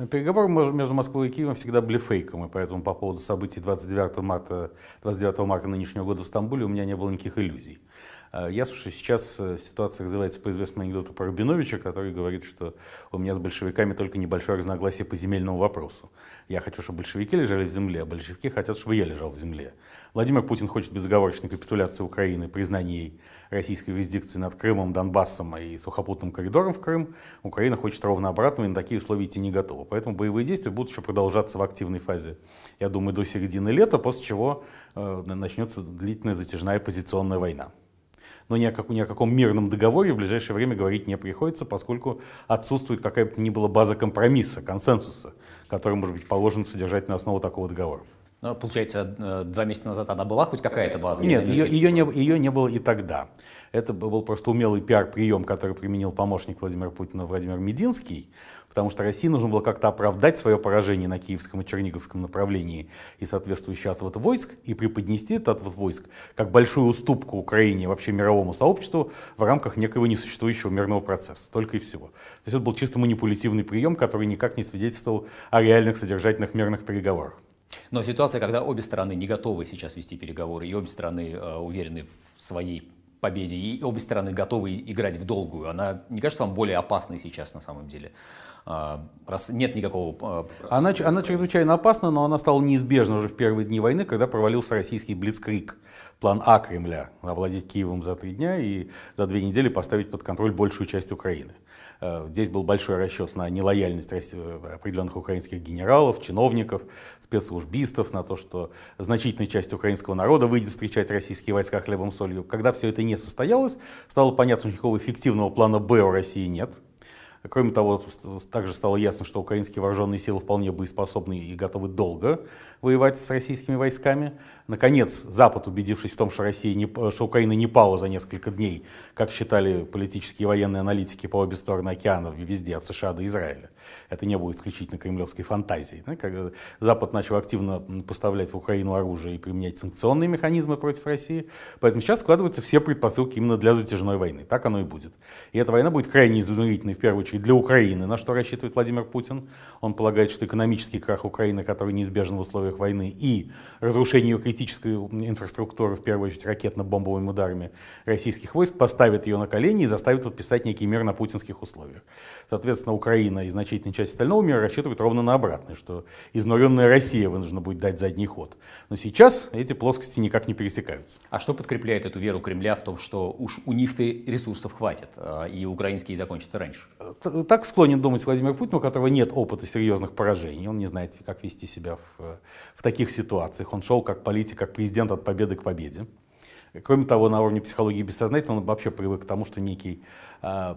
Ну, переговоры между Москвой и Киевом всегда были фейком, и поэтому по поводу событий 29 марта, 29 марта нынешнего года в Стамбуле у меня не было никаких иллюзий. Э, я что сейчас э, ситуация развивается по известному анекдоту про Рубиновича, который говорит, что у меня с большевиками только небольшое разногласие по земельному вопросу. Я хочу, чтобы большевики лежали в земле, а большевики хотят, чтобы я лежал в земле. Владимир Путин хочет безоговорочной капитуляции Украины, признания ей российской юрисдикции над Крымом, Донбассом и сухопутным коридором в Крым. Украина хочет ровно обратно, и на такие условия идти не готова. Поэтому боевые действия будут еще продолжаться в активной фазе, я думаю, до середины лета, после чего э, начнется длительная затяжная позиционная война но ни о, как, ни о каком мирном договоре в ближайшее время говорить не приходится, поскольку отсутствует какая бы то ни была база компромисса, консенсуса, который может быть положен в содержательную основу такого договора. Но, ну, получается, э, два месяца назад она была хоть какая-то база? Нет, ее, ее, не, ее не было и тогда. Это был просто умелый пиар-прием, который применил помощник Владимира Путина Владимир Мединский, потому что России нужно было как-то оправдать свое поражение на киевском и черниговском направлении и соответствующий отвод войск, и преподнести этот отвод войск как большую уступку Украине, вообще мировому сообществу, в рамках некого несуществующего мирного процесса, только и всего. То есть это был чисто манипулятивный прием, который никак не свидетельствовал о реальных содержательных мирных переговорах. Но ситуация, когда обе стороны не готовы сейчас вести переговоры, и обе стороны э, уверены в своей победе, и обе стороны готовы играть в долгую, она, не кажется вам более опасной сейчас на самом деле? А, Раз нет никакого... А, она, она чрезвычайно опасна, но она стала неизбежна уже в первые дни войны, когда провалился российский Блицкрик, план А Кремля — овладеть Киевом за три дня и за две недели поставить под контроль большую часть Украины. Э, здесь был большой расчет на нелояльность э, определенных украинских генералов, чиновников, спецслужбистов, на то, что значительная часть украинского народа выйдет встречать российские войска хлебом солью. Когда все это не состоялось, стало понятно, что никакого эффективного плана «Б» у России нет — Кроме того, также стало ясно, что украинские вооруженные силы вполне боеспособны и готовы долго воевать с российскими войсками. Наконец, Запад, убедившись в том, что, Россия не, что Украина не пала за несколько дней, как считали политические и военные аналитики по обе стороны океана, везде, от США до Израиля. Это не было исключительно кремлевской фантазией. Когда Запад начал активно поставлять в Украину оружие и применять санкционные механизмы против России. Поэтому сейчас складываются все предпосылки именно для затяжной войны. Так оно и будет. И эта война будет крайне изнурительной в первую очередь, для Украины, на что рассчитывает Владимир Путин. Он полагает, что экономический крах Украины, который неизбежен в условиях войны, и разрушение ее критической инфраструктуры, в первую очередь ракетно-бомбовыми ударами российских войск, поставит ее на колени и заставит подписать некий мир на путинских условиях. Соответственно, Украина и значительная часть остального мира рассчитывают ровно на обратное, что изнуренная Россия вынуждена будет дать задний ход. Но сейчас эти плоскости никак не пересекаются. А что подкрепляет эту веру Кремля в том, что уж у них-то ресурсов хватит, э, и украинские закончатся раньше? Э, так склонен думать Владимир Путин, у которого нет опыта серьезных поражений, он не знает, как вести себя в, в таких ситуациях. Он шел как политик, как президент от победы к победе. Кроме того, на уровне психологии бессознательного он вообще привык к тому, что некий э,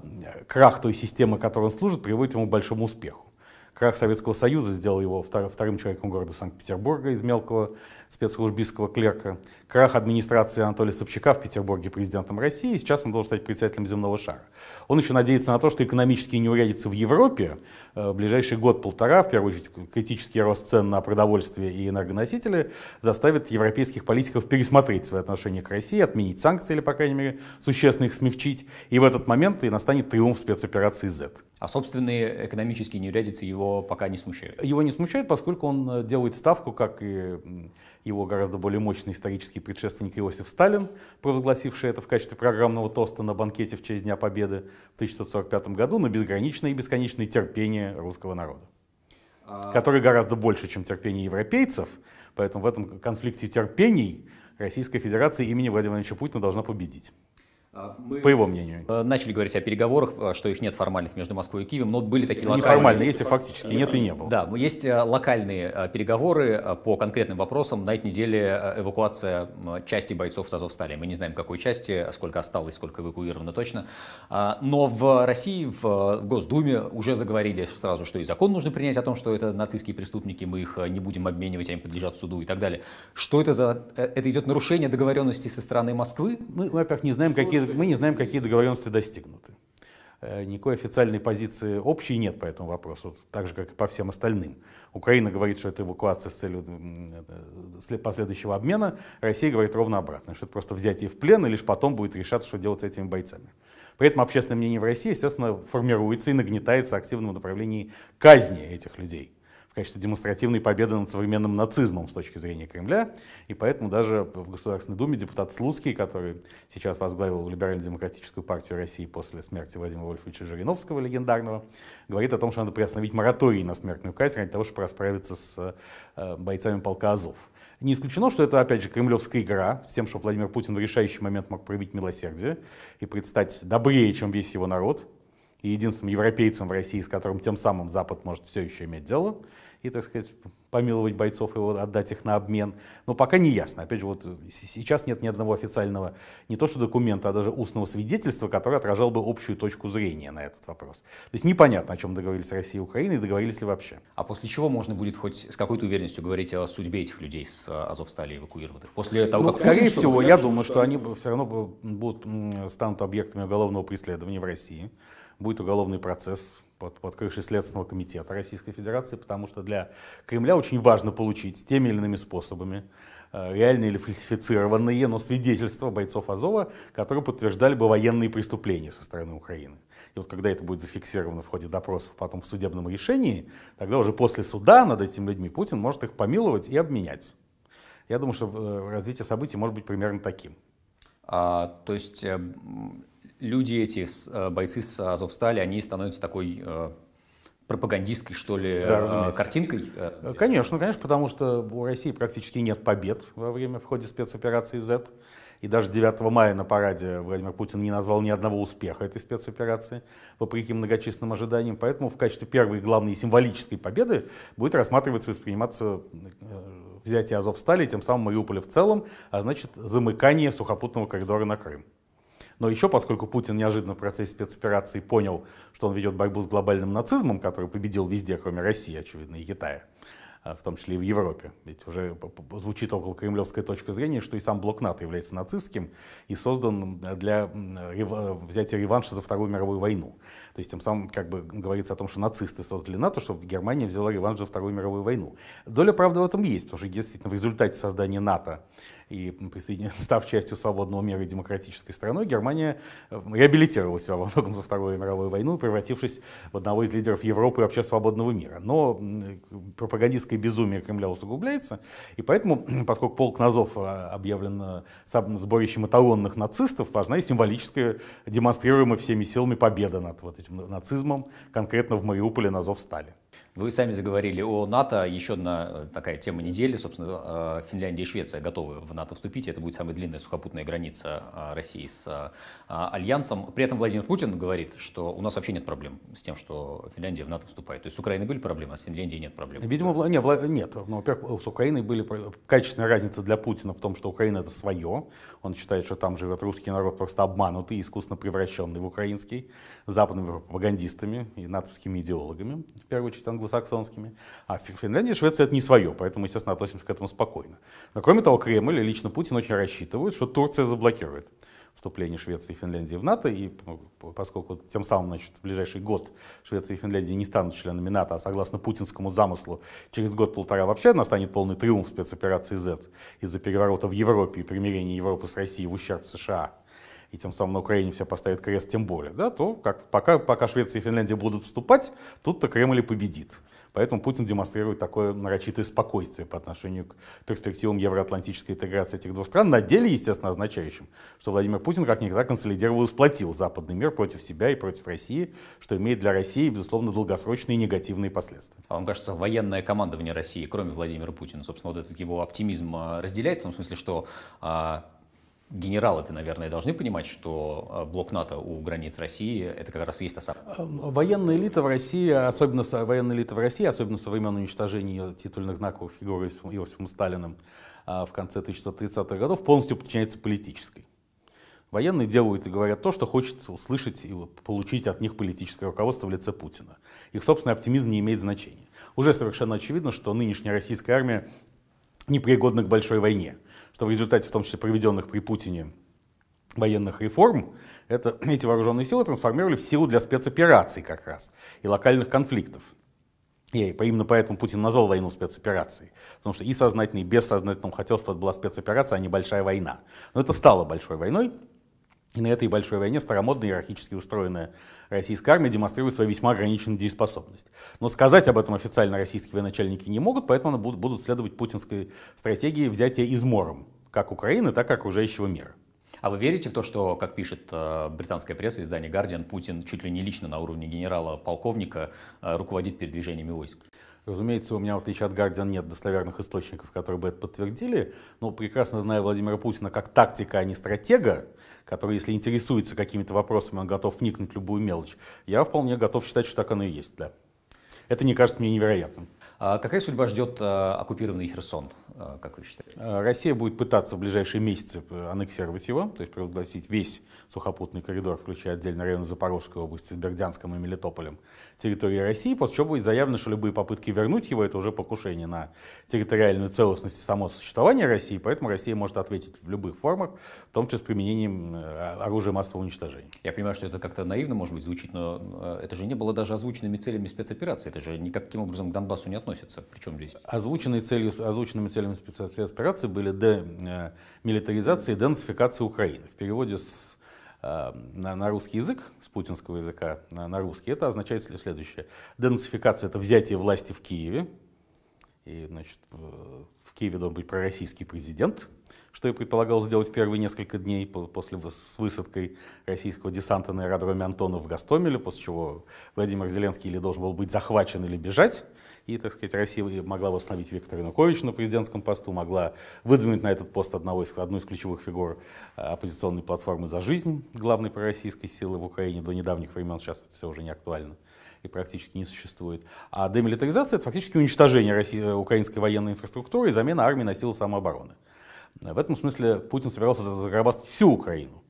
крах той системы, которой он служит, приводит ему к большому успеху. Крах Советского Союза сделал его вторым человеком города Санкт-Петербурга из мелкого спецслужбистского клерка. Крах администрации Анатолия Собчака в Петербурге президентом России. Сейчас он должен стать председателем земного шара. Он еще надеется на то, что экономические неурядицы в Европе э, в ближайший год-полтора, в первую очередь критический рост цен на продовольствие и энергоносители, заставит европейских политиков пересмотреть свои отношения к России, отменить санкции или, по крайней мере, существенно их смягчить. И в этот момент и настанет триумф спецоперации Z. А собственные экономические неурядицы его его пока не смущает? Его не смущает, поскольку он э, делает ставку, как и его гораздо более мощный исторический предшественник Иосиф Сталин, провозгласивший это в качестве программного тоста на банкете в честь Дня Победы в 1945 году, на безграничное и бесконечное терпение русского народа а который гораздо больше, чем терпение европейцев. Поэтому в этом конфликте терпений Российская Федерация имени Владимира Владимировича Путина должна победить. А, мы по его мнению. Э, начали говорить о переговорах, э, что их нет формальных между Москвой и Киевом, но были такие локальные... Неформально, если фактически нет и не было. Да, есть э, локальные переговоры по конкретным вопросам. На этой неделе эвакуация части бойцов с Азовстали. Мы не знаем, какой части, сколько осталось, сколько эвакуировано точно. А, но в России, в Госдуме уже заговорили сразу, что и закон нужно принять о том, что это нацистские преступники, мы их не будем обменивать, они подлежат суду и так далее. Что это за... Это идет нарушение договоренности со стороны Москвы? Мы, во-первых, не знаем, какие мы не знаем, какие договоренности достигнуты. Э, никакой официальной позиции общей нет по этому вопросу, так же, как и по всем остальным. Украина говорит, что это эвакуация с целью последующего обмена, Россия говорит ровно обратно, что это просто взятие в плен, и лишь потом будет решаться, что делать с этими бойцами. При этом общественное мнение в России, естественно, формируется и нагнетается активно в направлении казни этих людей в качестве демонстративной победы над современным нацизмом с точки зрения Кремля. И поэтому даже в Государственной Думе депутат Слуцкий, который сейчас возглавил Либерально-демократическую партию России после смерти Владимира Вольфовича Жириновского, легендарного, говорит о том, что надо приостановить мораторий на смертную казнь ради того, чтобы расправиться с э, бойцами полка Азов. Не исключено, что это, опять же, кремлевская игра с тем, что Владимир Путин в решающий момент мог проявить милосердие и предстать добрее, чем весь его народ, и единственным европейцем в России, с которым тем самым Запад может все еще иметь дело, и, так сказать, помиловать бойцов и отдать их на обмен. Но пока не ясно. Опять же, вот сейчас нет ни одного официального, не то что документа, а даже устного свидетельства, которое отражало бы общую точку зрения на этот вопрос. То есть непонятно, о чем договорились Россия и Украина, и договорились ли вообще. А после чего можно будет хоть с какой-то уверенностью говорить о судьбе этих людей с а, Азовстали эвакуированных? После ну, того, ну, как... Скорее Путин, всего, скажешь, я думаю, что, что они все равно будут, станут объектами уголовного преследования в России будет уголовный процесс под, под крышей Следственного комитета Российской Федерации, потому что для Кремля очень важно получить теми или иными способами э, реальные или фальсифицированные, но свидетельства бойцов Азова, которые подтверждали бы военные преступления со стороны Украины. И вот когда это будет зафиксировано в ходе допросов, потом в судебном решении, тогда уже после суда над этими людьми Путин может их помиловать и обменять. Я думаю, что э, развитие событий может быть примерно таким. А, то есть э, люди эти, э, бойцы с Азовстали, они становятся такой э, пропагандистской, что ли, да, э, картинкой? Конечно, конечно, потому что у России практически нет побед во время в ходе спецоперации Z. И даже 9 мая на параде Владимир Путин не назвал ни одного успеха этой спецоперации, вопреки многочисленным ожиданиям. Поэтому в качестве первой главной символической победы будет рассматриваться и восприниматься взятие Азовстали, тем самым Мариуполя в целом, а значит замыкание сухопутного коридора на Крым. Но еще, поскольку Путин неожиданно в процессе спецоперации понял, что он ведет борьбу с глобальным нацизмом, который победил везде, кроме России, очевидно, и Китая, а, в том числе и в Европе. Ведь уже звучит около кремлевской точки зрения, что и сам блок НАТО является нацистским и создан для э, взятия реванша за Вторую мировую войну. То есть тем самым как бы говорится о том, что нацисты создали НАТО, чтобы Германия взяла реванш за Вторую мировую войну. Доля правды в этом есть, потому что действительно в результате создания НАТО и став частью свободного мира и демократической страной, Германия э, реабилитировала себя во многом за Вторую мировую войну, превратившись в одного из лидеров Европы и вообще свободного мира. Но э, пропагандистское безумие Кремля усугубляется, и поэтому, поскольку полк Назов а, объявлен э, сборищем эталонных нацистов, важна и символическая демонстрируемая всеми силами победа над вот этим нацизмом, конкретно в Мариуполе Назов стали. Вы сами заговорили о НАТО. Еще одна э, такая тема недели, собственно, э, Финляндия и Швеция готовы в НАТО вступить. Это будет самая длинная сухопутная граница э, России с Альянсом. При этом Владимир Путин говорит, что у нас вообще нет проблем с тем, что Финляндия в НАТО вступает. То есть с Украиной были проблемы, а с Финляндией нет проблем. Видимо, вла... не, вла... нет. Ну, во-первых, с Украиной были качественная разница для Путина в том, что Украина это свое. Он считает, что там живет русский народ просто обманутый, искусственно превращенный в украинский, западными пропагандистами и натовскими идеологами, в первую очередь значит, англосаксонскими. А Финляндия и Швеция это не свое, поэтому, естественно, относимся к этому спокойно. Но кроме того, Кремль и лично Путин очень рассчитывают, что Турция заблокирует вступление Швеции и Финляндии в НАТО, и ну, поскольку тем самым значит, в ближайший год Швеция и Финляндия не станут членами НАТО, а согласно путинскому замыслу через год-полтора вообще настанет полный триумф спецоперации Z из-за переворота в Европе и примирения Европы с Россией в ущерб США – и тем самым на Украине все поставят крест тем более, да, то как, пока, пока Швеция и Финляндия будут вступать, тут-то Кремль и победит. Поэтому Путин демонстрирует такое нарочитое спокойствие по отношению к перспективам евроатлантической интеграции этих двух стран, на деле, естественно, означающим, что Владимир Путин как никогда консолидировал и сплотил западный мир против себя и против России, что имеет для России, безусловно, долгосрочные негативные последствия. А вам кажется, военное командование России, кроме Владимира Путина, собственно, вот этот его оптимизм а, разделяет, в том смысле, что а, генералы ты, наверное, должны понимать, что а, блок НАТО у границ России — это как раз и есть та самая... Эм, военная элита в России, особенно военная элита в России, особенно со времен уничтожения титульных знаков фигуры Иосифом Сталиным а, в конце 1930-х годов, полностью подчиняется политической. Военные делают и говорят то, что хочет услышать и получить от них политическое руководство в лице Путина. Их собственный оптимизм не имеет значения. Уже совершенно очевидно, что нынешняя российская армия непригодна к большой войне, что в результате, в том числе проведенных при Путине военных реформ, это, эти вооруженные силы трансформировали в силу для спецопераций как раз и локальных конфликтов. И именно поэтому Путин назвал войну спецоперацией. Потому что и сознательно, и бессознательно он хотел, чтобы это была спецоперация, а не большая война. Но это стало большой войной. И на этой большой войне старомодная иерархически устроенная российская армия демонстрирует свою весьма ограниченную дееспособность. Но сказать об этом официально российские военачальники не могут, поэтому будут следовать путинской стратегии взятия измором как Украины, так и окружающего мира. А вы верите в то, что, как пишет э, британская пресса, издание «Гардиан», Путин чуть ли не лично на уровне генерала-полковника э, руководит передвижениями войск? Разумеется, у меня, в отличие от Guardian, нет достоверных источников, которые бы это подтвердили, но прекрасно зная Владимира Путина как тактика, а не стратега, который, если интересуется какими-то вопросами, он готов вникнуть в любую мелочь, я вполне готов считать, что так оно и есть, да. Это не кажется мне невероятным. А какая судьба ждет э, оккупированный Херсон, э, как вы считаете? Э, Россия будет пытаться в ближайшие месяцы аннексировать его, то есть провозгласить весь сухопутный коридор, включая отдельно районы Запорожской области с Бердянском и Мелитополем, территории России, после чего будет заявлено, что любые попытки вернуть его — это уже покушение на территориальную целостность и само существование России, поэтому Россия может ответить в любых формах, в том числе с применением оружия массового уничтожения. Я понимаю, что это как-то наивно, может быть, звучит, но это же не было даже озвученными целями спецоперации, это же никаким образом к Донбассу не относится относится? Причем здесь? Озвученные целью, озвученными целями спецоперации были демилитаризация э, и денацификация Украины. В переводе с э, на, на русский язык, с путинского языка на, на русский, это означает следующее. Денацификация — это взятие власти в Киеве, и, значит, Киеве должен быть пророссийский президент, что я предполагал сделать первые несколько дней после с высадкой российского десанта на аэродроме Антона в Гастомеле, после чего Владимир Зеленский или должен был быть захвачен, или бежать. И, так сказать, Россия могла восстановить Виктора Януковича на президентском посту, могла выдвинуть на этот пост одного из, одну из ключевых фигур а, оппозиционной платформы «За жизнь», главной пророссийской силы в Украине до недавних времен, сейчас это все уже не актуально и практически не существует. А демилитаризация — это фактически уничтожение России, э, украинской военной инфраструктуры и замена армии на силы самообороны. В этом смысле Путин собирался заграбастать всю Украину.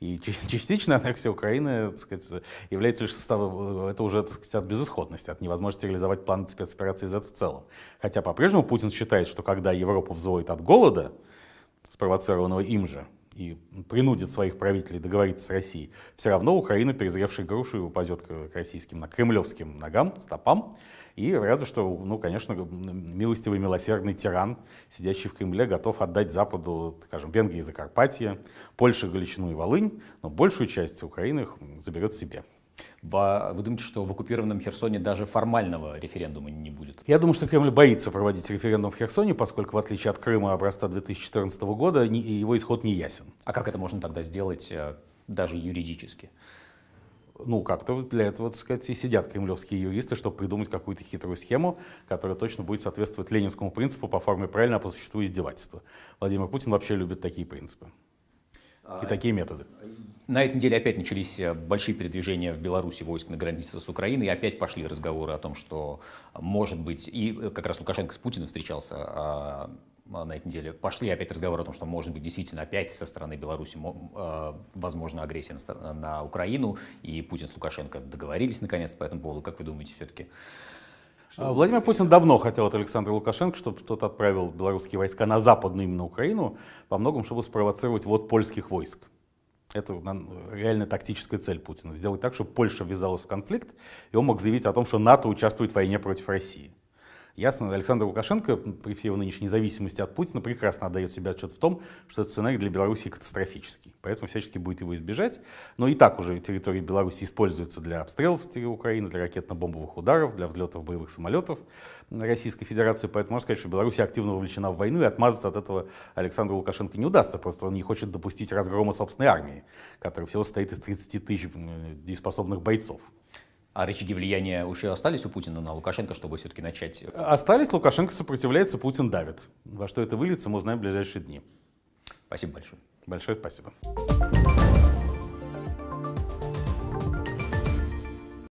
И частично аннексия Украины так сказать, является лишь составом, э, это уже так сказать, от безысходности, от невозможности реализовать план спецоперации Z в целом. Хотя по-прежнему Путин считает, что когда Европа взводит от голода, спровоцированного им же, и принудит своих правителей договориться с Россией, все равно Украина, перезревшая грушей, упадет к российским, на кремлевским ногам, стопам. И разве что, ну, конечно, милостивый, милосердный тиран, сидящий в Кремле, готов отдать Западу, скажем, Венгрии, Закарпатье, Польше, Галичину и Волынь, но большую часть Украины заберет себе. Вы думаете, что в оккупированном Херсоне даже формального референдума не будет? Я думаю, что Кремль боится проводить референдум в Херсоне, поскольку в отличие от Крыма образца 2014 года его исход не ясен. А как это можно тогда сделать э, даже юридически? ну, как-то для этого, так сказать, и сидят кремлевские юристы, чтобы придумать какую-то хитрую схему, которая точно будет соответствовать ленинскому принципу по форме правильно, а по существу издевательства. Владимир Путин вообще любит такие принципы. И такие методы. На этой неделе опять начались э, большие передвижения в Беларуси войск на границе с Украиной, и опять пошли разговоры о том, что, может быть, и э, как раз Лукашенко с Путиным встречался а, а, на этой неделе, пошли опять разговоры о том, что, может быть, действительно опять со стороны Беларуси а, возможна агрессия на Украину, и Путин с Лукашенко договорились наконец по этому поводу. Как вы думаете, все-таки что а, Владимир Путин давно хотел от Александра Лукашенко, чтобы тот отправил белорусские войска на западную именно Украину, во многом, чтобы спровоцировать вот польских войск. Это реально тактическая цель Путина. Сделать так, чтобы Польша ввязалась в конфликт, и он мог заявить о том, что НАТО участвует в войне против России. Ясно, Александр Лукашенко при всей его нынешней зависимости от Путина прекрасно отдает себе отчет в том, что этот сценарий для Беларуси катастрофический. Поэтому всячески будет его избежать. Но и так уже территория Беларуси используется для обстрелов Украины, для ракетно-бомбовых ударов, для взлетов боевых самолетов Российской Федерации. Поэтому можно сказать, что Беларусь активно вовлечена в войну, и отмазаться от этого Александру Лукашенко не удастся. Просто он не хочет допустить разгрома собственной армии, которая всего состоит из 30 тысяч дееспособных бойцов. А рычаги влияния уже остались у Путина на Лукашенко, чтобы все-таки начать? Остались, Лукашенко сопротивляется, Путин давит. Во что это выльется, мы узнаем в ближайшие дни. Спасибо большое. Большое спасибо.